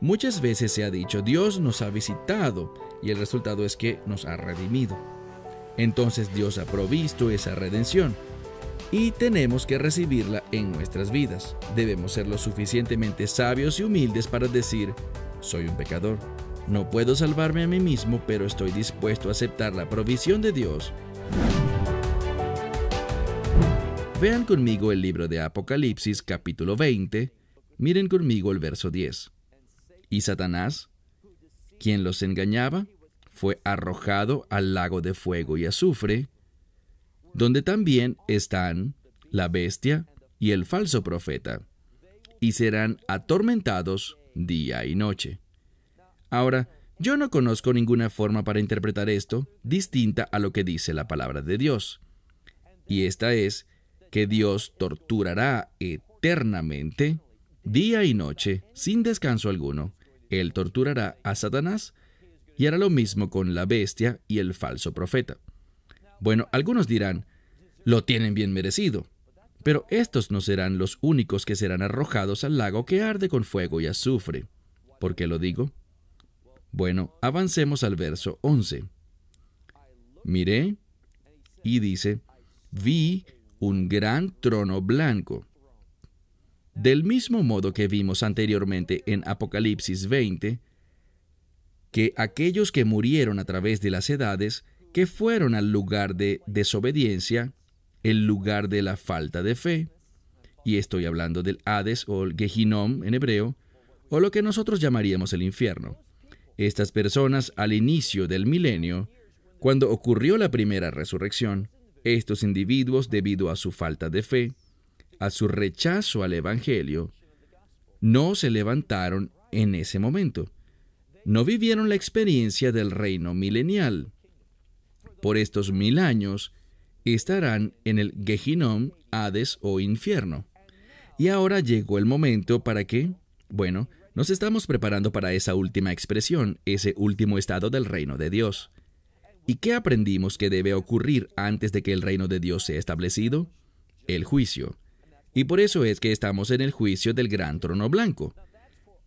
Muchas veces se ha dicho, Dios nos ha visitado y el resultado es que nos ha redimido. Entonces Dios ha provisto esa redención y tenemos que recibirla en nuestras vidas. Debemos ser lo suficientemente sabios y humildes para decir, soy un pecador. No puedo salvarme a mí mismo, pero estoy dispuesto a aceptar la provisión de Dios. Vean conmigo el libro de Apocalipsis capítulo 20. Miren conmigo el verso 10 y Satanás, quien los engañaba, fue arrojado al lago de fuego y azufre, donde también están la bestia y el falso profeta, y serán atormentados día y noche. Ahora, yo no conozco ninguna forma para interpretar esto distinta a lo que dice la palabra de Dios. Y esta es que Dios torturará eternamente, día y noche, sin descanso alguno, él torturará a Satanás y hará lo mismo con la bestia y el falso profeta. Bueno, algunos dirán, lo tienen bien merecido, pero estos no serán los únicos que serán arrojados al lago que arde con fuego y azufre. ¿Por qué lo digo? Bueno, avancemos al verso 11. Miré y dice, vi un gran trono blanco del mismo modo que vimos anteriormente en Apocalipsis 20, que aquellos que murieron a través de las edades, que fueron al lugar de desobediencia, el lugar de la falta de fe, y estoy hablando del Hades o el Gehinom en hebreo, o lo que nosotros llamaríamos el infierno. Estas personas al inicio del milenio, cuando ocurrió la primera resurrección, estos individuos, debido a su falta de fe, a su rechazo al Evangelio, no se levantaron en ese momento. No vivieron la experiencia del reino milenial. Por estos mil años estarán en el Gehinom, Hades o infierno. Y ahora llegó el momento para que, bueno, nos estamos preparando para esa última expresión, ese último estado del reino de Dios. ¿Y qué aprendimos que debe ocurrir antes de que el reino de Dios sea establecido? El juicio. Y por eso es que estamos en el juicio del gran trono blanco.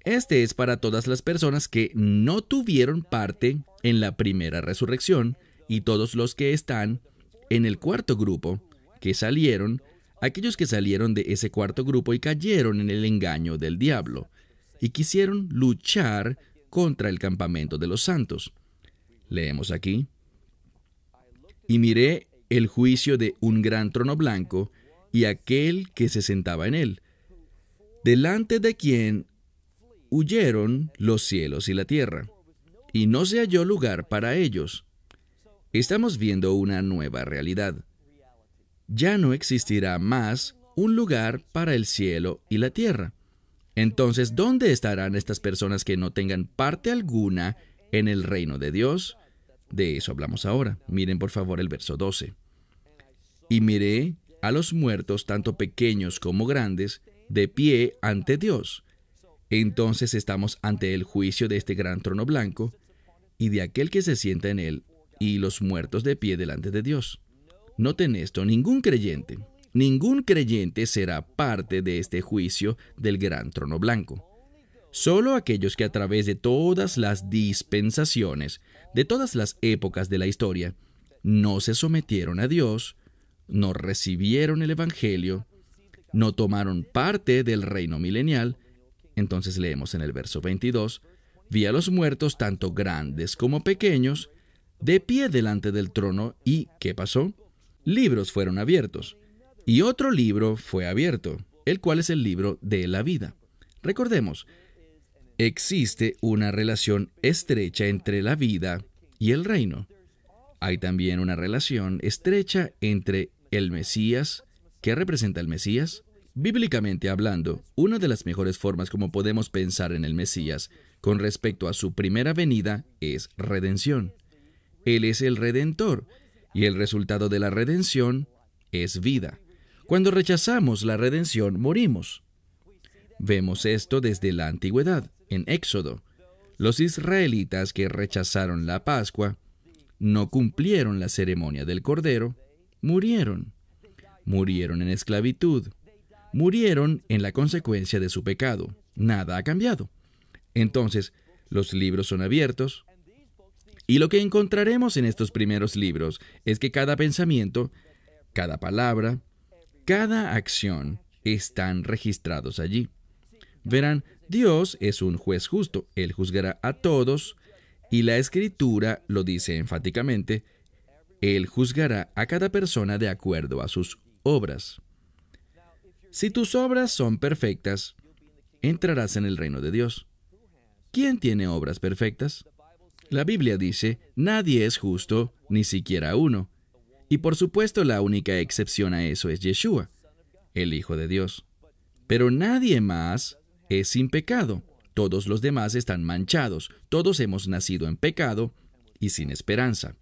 Este es para todas las personas que no tuvieron parte en la primera resurrección y todos los que están en el cuarto grupo, que salieron, aquellos que salieron de ese cuarto grupo y cayeron en el engaño del diablo, y quisieron luchar contra el campamento de los santos. Leemos aquí. Y miré el juicio de un gran trono blanco, y aquel que se sentaba en él, delante de quien huyeron los cielos y la tierra, y no se halló lugar para ellos. Estamos viendo una nueva realidad. Ya no existirá más un lugar para el cielo y la tierra. Entonces, ¿dónde estarán estas personas que no tengan parte alguna en el reino de Dios? De eso hablamos ahora. Miren por favor el verso 12. Y miré a los muertos, tanto pequeños como grandes, de pie ante Dios. Entonces estamos ante el juicio de este gran trono blanco y de aquel que se sienta en él y los muertos de pie delante de Dios. Noten esto, ningún creyente, ningún creyente será parte de este juicio del gran trono blanco. Solo aquellos que a través de todas las dispensaciones, de todas las épocas de la historia, no se sometieron a Dios, no recibieron el Evangelio, no tomaron parte del reino milenial, entonces leemos en el verso 22, vi a los muertos, tanto grandes como pequeños, de pie delante del trono, y ¿qué pasó? Libros fueron abiertos, y otro libro fue abierto, el cual es el libro de la vida. Recordemos, existe una relación estrecha entre la vida y el reino. Hay también una relación estrecha entre el Mesías. ¿Qué representa el Mesías? Bíblicamente hablando, una de las mejores formas como podemos pensar en el Mesías con respecto a su primera venida es redención. Él es el redentor y el resultado de la redención es vida. Cuando rechazamos la redención, morimos. Vemos esto desde la antigüedad, en Éxodo. Los israelitas que rechazaron la Pascua no cumplieron la ceremonia del Cordero murieron. Murieron en esclavitud. Murieron en la consecuencia de su pecado. Nada ha cambiado. Entonces, los libros son abiertos. Y lo que encontraremos en estos primeros libros es que cada pensamiento, cada palabra, cada acción están registrados allí. Verán, Dios es un juez justo, Él juzgará a todos, y la escritura lo dice enfáticamente, él juzgará a cada persona de acuerdo a sus obras. Si tus obras son perfectas, entrarás en el reino de Dios. ¿Quién tiene obras perfectas? La Biblia dice, nadie es justo, ni siquiera uno. Y por supuesto la única excepción a eso es Yeshua, el Hijo de Dios. Pero nadie más es sin pecado. Todos los demás están manchados, todos hemos nacido en pecado y sin esperanza.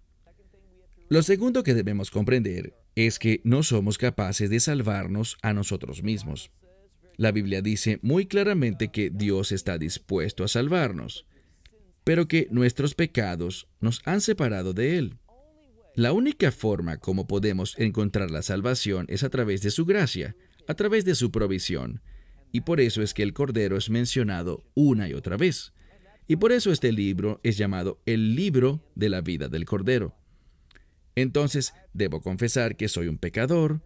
Lo segundo que debemos comprender es que no somos capaces de salvarnos a nosotros mismos. La Biblia dice muy claramente que Dios está dispuesto a salvarnos, pero que nuestros pecados nos han separado de Él. La única forma como podemos encontrar la salvación es a través de su gracia, a través de su provisión, y por eso es que el Cordero es mencionado una y otra vez. Y por eso este libro es llamado el libro de la vida del Cordero. Entonces, debo confesar que soy un pecador,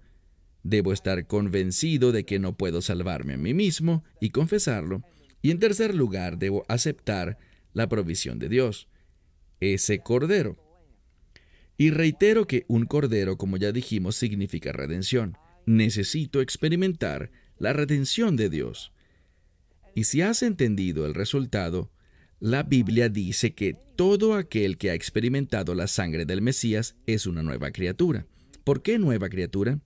debo estar convencido de que no puedo salvarme a mí mismo y confesarlo, y en tercer lugar, debo aceptar la provisión de Dios, ese cordero. Y reitero que un cordero, como ya dijimos, significa redención. Necesito experimentar la redención de Dios. Y si has entendido el resultado, la Biblia dice que todo aquel que ha experimentado la sangre del Mesías es una nueva criatura. ¿Por qué nueva criatura?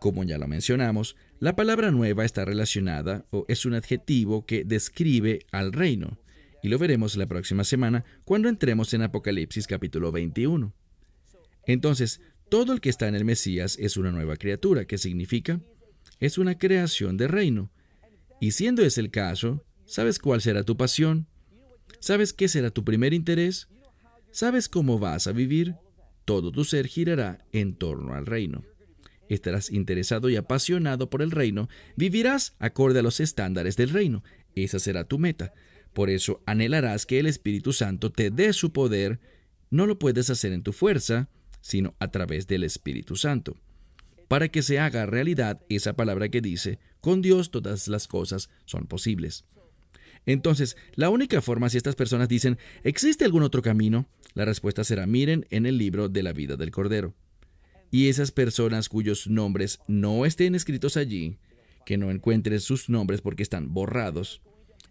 Como ya lo mencionamos, la palabra nueva está relacionada o es un adjetivo que describe al reino, y lo veremos la próxima semana cuando entremos en Apocalipsis capítulo 21. Entonces, todo el que está en el Mesías es una nueva criatura, que significa es una creación de reino. Y siendo ese el caso, ¿sabes cuál será tu pasión? ¿Sabes qué será tu primer interés? ¿Sabes cómo vas a vivir? Todo tu ser girará en torno al reino. Estarás interesado y apasionado por el reino. Vivirás acorde a los estándares del reino. Esa será tu meta. Por eso anhelarás que el Espíritu Santo te dé su poder. No lo puedes hacer en tu fuerza, sino a través del Espíritu Santo. Para que se haga realidad esa palabra que dice, con Dios todas las cosas son posibles. Entonces, la única forma si estas personas dicen, ¿existe algún otro camino? La respuesta será, miren en el libro de la vida del Cordero. Y esas personas cuyos nombres no estén escritos allí, que no encuentren sus nombres porque están borrados,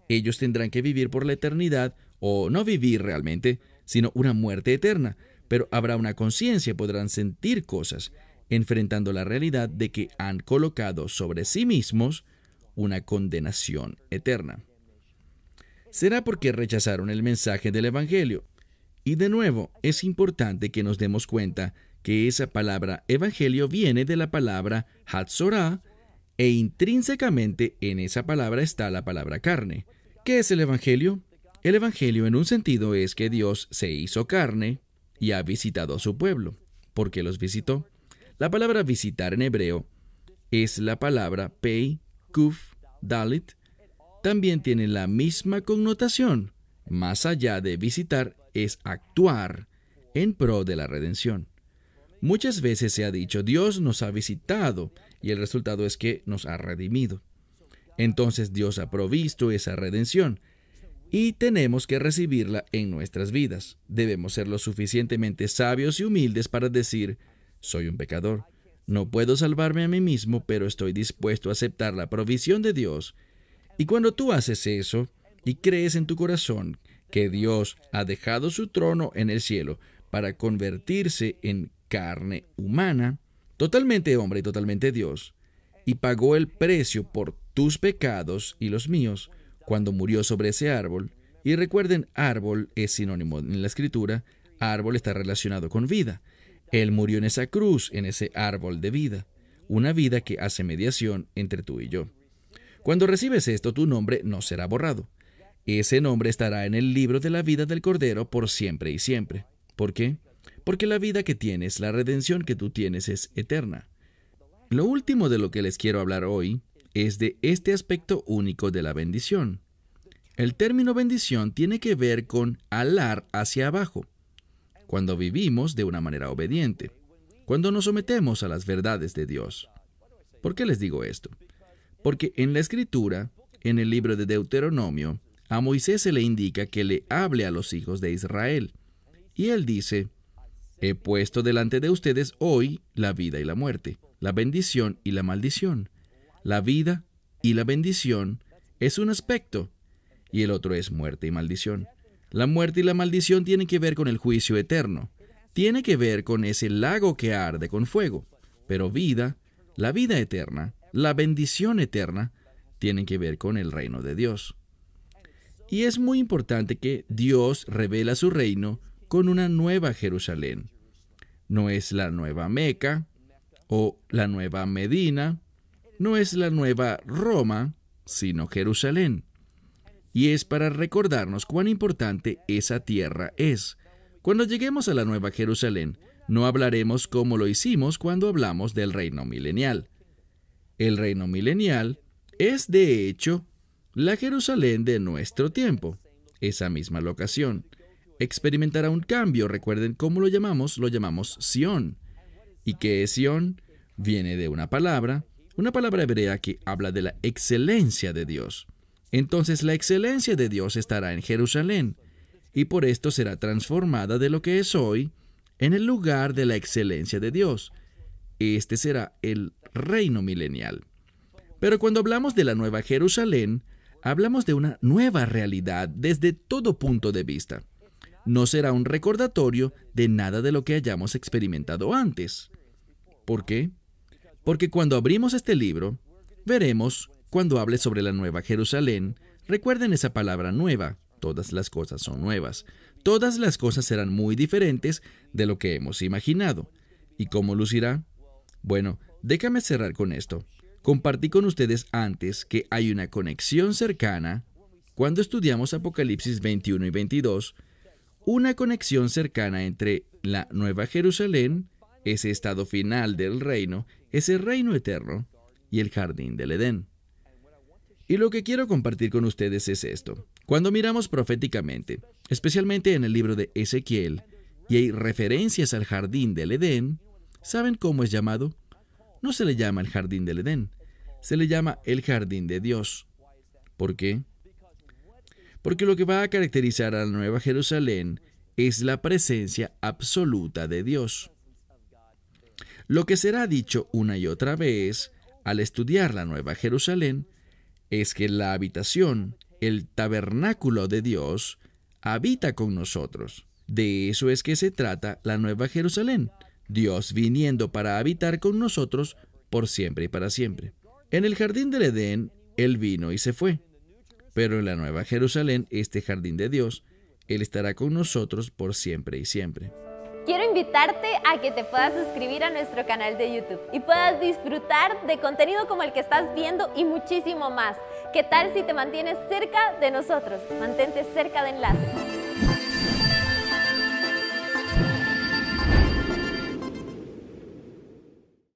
ellos tendrán que vivir por la eternidad, o no vivir realmente, sino una muerte eterna, pero habrá una conciencia, podrán sentir cosas, enfrentando la realidad de que han colocado sobre sí mismos una condenación eterna será porque rechazaron el mensaje del Evangelio. Y de nuevo, es importante que nos demos cuenta que esa palabra Evangelio viene de la palabra Hatzorah, e intrínsecamente en esa palabra está la palabra carne. ¿Qué es el Evangelio? El Evangelio en un sentido es que Dios se hizo carne y ha visitado a su pueblo. ¿Por qué los visitó? La palabra visitar en hebreo es la palabra pei, kuf, dalit, también tiene la misma connotación. Más allá de visitar es actuar en pro de la redención. Muchas veces se ha dicho, Dios nos ha visitado y el resultado es que nos ha redimido. Entonces Dios ha provisto esa redención y tenemos que recibirla en nuestras vidas. Debemos ser lo suficientemente sabios y humildes para decir, soy un pecador, no puedo salvarme a mí mismo, pero estoy dispuesto a aceptar la provisión de Dios y cuando tú haces eso y crees en tu corazón que Dios ha dejado su trono en el cielo para convertirse en carne humana, totalmente hombre y totalmente Dios, y pagó el precio por tus pecados y los míos cuando murió sobre ese árbol, y recuerden, árbol es sinónimo en la escritura, árbol está relacionado con vida. Él murió en esa cruz, en ese árbol de vida, una vida que hace mediación entre tú y yo. Cuando recibes esto, tu nombre no será borrado. Ese nombre estará en el libro de la vida del Cordero por siempre y siempre. ¿Por qué? Porque la vida que tienes, la redención que tú tienes es eterna. Lo último de lo que les quiero hablar hoy es de este aspecto único de la bendición. El término bendición tiene que ver con alar hacia abajo, cuando vivimos de una manera obediente, cuando nos sometemos a las verdades de Dios. ¿Por qué les digo esto? Porque en la escritura, en el libro de Deuteronomio, a Moisés se le indica que le hable a los hijos de Israel. Y él dice, He puesto delante de ustedes hoy la vida y la muerte, la bendición y la maldición. La vida y la bendición es un aspecto, y el otro es muerte y maldición. La muerte y la maldición tienen que ver con el juicio eterno, tiene que ver con ese lago que arde con fuego, pero vida, la vida eterna, la bendición eterna tiene que ver con el reino de Dios. Y es muy importante que Dios revela su reino con una nueva Jerusalén. No es la nueva Meca o la nueva Medina, no es la nueva Roma, sino Jerusalén. Y es para recordarnos cuán importante esa tierra es. Cuando lleguemos a la nueva Jerusalén, no hablaremos como lo hicimos cuando hablamos del reino milenial. El reino milenial es, de hecho, la Jerusalén de nuestro tiempo, esa misma locación. Experimentará un cambio, recuerden cómo lo llamamos, lo llamamos Sión. ¿Y qué es Sión? Viene de una palabra, una palabra hebrea que habla de la excelencia de Dios. Entonces la excelencia de Dios estará en Jerusalén, y por esto será transformada de lo que es hoy en el lugar de la excelencia de Dios. Este será el reino milenial. Pero cuando hablamos de la Nueva Jerusalén, hablamos de una nueva realidad desde todo punto de vista. No será un recordatorio de nada de lo que hayamos experimentado antes. ¿Por qué? Porque cuando abrimos este libro, veremos, cuando hable sobre la Nueva Jerusalén, recuerden esa palabra nueva, todas las cosas son nuevas, todas las cosas serán muy diferentes de lo que hemos imaginado. ¿Y cómo lucirá? Bueno, Déjame cerrar con esto. Compartí con ustedes antes que hay una conexión cercana cuando estudiamos Apocalipsis 21 y 22, una conexión cercana entre la Nueva Jerusalén, ese estado final del reino, ese reino eterno, y el jardín del Edén. Y lo que quiero compartir con ustedes es esto. Cuando miramos proféticamente, especialmente en el libro de Ezequiel, y hay referencias al jardín del Edén, ¿saben cómo es llamado? no se le llama el jardín del Edén, se le llama el jardín de Dios. ¿Por qué? Porque lo que va a caracterizar a la Nueva Jerusalén es la presencia absoluta de Dios. Lo que será dicho una y otra vez al estudiar la Nueva Jerusalén es que la habitación, el tabernáculo de Dios, habita con nosotros. De eso es que se trata la Nueva Jerusalén. Dios viniendo para habitar con nosotros por siempre y para siempre. En el jardín del Edén, Él vino y se fue. Pero en la Nueva Jerusalén, este jardín de Dios, Él estará con nosotros por siempre y siempre. Quiero invitarte a que te puedas suscribir a nuestro canal de YouTube y puedas disfrutar de contenido como el que estás viendo y muchísimo más. ¿Qué tal si te mantienes cerca de nosotros? Mantente cerca de Enlace.